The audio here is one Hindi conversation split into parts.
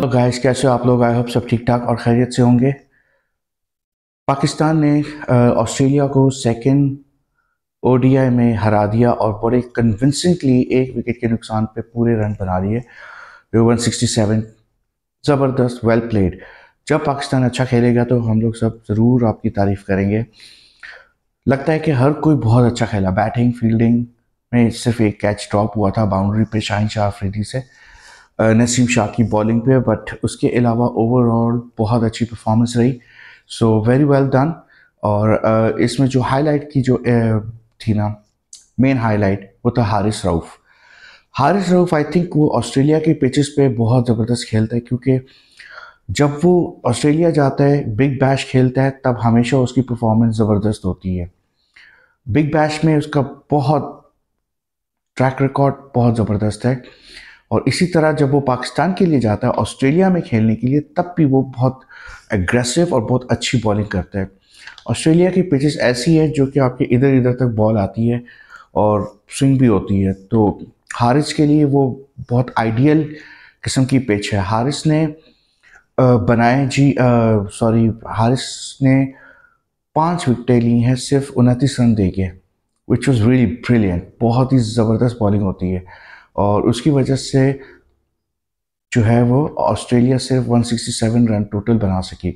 तो गाइस कैसे हो आप लोग आई होप सब ठीक ठाक और खैरियत से होंगे पाकिस्तान ने ऑस्ट्रेलिया को सेकेंड ओडीआई में हरा दिया और बड़े कन्विंसिंगली एक विकेट के नुकसान पे पूरे रन बना लिए वन सिक्सटी सेवन ज़बरदस्त वेल प्लेड जब पाकिस्तान अच्छा खेलेगा तो हम लोग सब ज़रूर आपकी तारीफ़ करेंगे लगता है कि हर कोई बहुत अच्छा खेला बैटिंग फील्डिंग મે સરફ એક કેચ ટ્રોપ ہوا تھا બાઉન્ડ્રી પર શૈન શાહ આફ્રિદી સે અ નસીમ શાહ કી બોલિંગ પર બટ ઉસકે ઇલાવા ઓવર オール બહોત acchi performance રહી સો વેરી વેલ ડન ઓર ઇસમે જો હાઇલાઇટ કી જો થી ના મેઈન હાઇલાઇટ વો તો હ าร િસ રઉફ હ าร િસ રઉફ આઈ થિંક વો ઓસ્ટ્રેલિયા કે પીચિસ પર બહોત જબરદસ્ત ખેલતા હૈ ક્યોકી જબ વો ઓસ્ટ્રેલિયા જાતે હે બિગ બેશ ખેલતે હે તબ હમેશા ઉસકી performance જબરદસ્ત હોતી હૈ બિગ બેશ મે ઉસકા બહોત ट्रैक रिकॉर्ड बहुत ज़बरदस्त है और इसी तरह जब वो पाकिस्तान के लिए जाता है ऑस्ट्रेलिया में खेलने के लिए तब भी वो बहुत एग्रेसिव और बहुत अच्छी बॉलिंग करता है ऑस्ट्रेलिया की पिचेस ऐसी है जो कि आपके इधर इधर तक बॉल आती है और स्विंग भी होती है तो हारिस के लिए वो बहुत आइडियल किस्म की पिच है हारिस ने बनाए जी सॉरी हारिस ने पांच विकटें ली हैं सिर्फ उनतीस रन दे के विच वॉज़ रियली ब्रिलियंट बहुत ही ज़बरदस्त बॉलिंग होती है और उसकी वजह से जो है वो ऑस्ट्रेलिया सिर्फ 167 रन टोटल बना सकी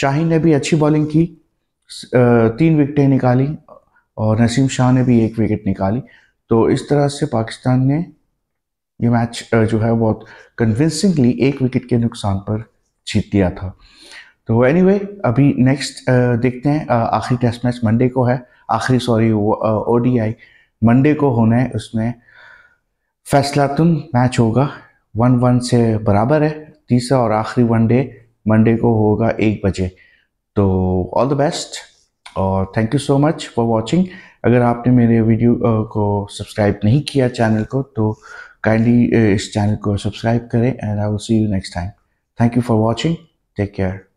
शाहीन ने भी अच्छी बॉलिंग की तीन विकटें निकाली और नसीम शाह ने भी एक विकेट निकाली तो इस तरह से पाकिस्तान ने ये मैच जो है बहुत कन्विंसिंगली एक विकेट के नुकसान पर जीत दिया था तो एनी anyway, अभी नेक्स्ट देखते हैं आखिरी टेस्ट मैच मंडे को है आखिरी sorry O D I Monday को होना है उसमें फैसला तुम मैच होगा वन वन से बराबर है तीसरा और आखिरी वनडे मंडे को होगा एक बजे तो ऑल द बेस्ट और thank you so much for watching अगर आपने मेरे वीडियो को सब्सक्राइब नहीं किया चैनल को तो काइंडली इस चैनल को सब्सक्राइब करें and I will see you next time thank you for watching take care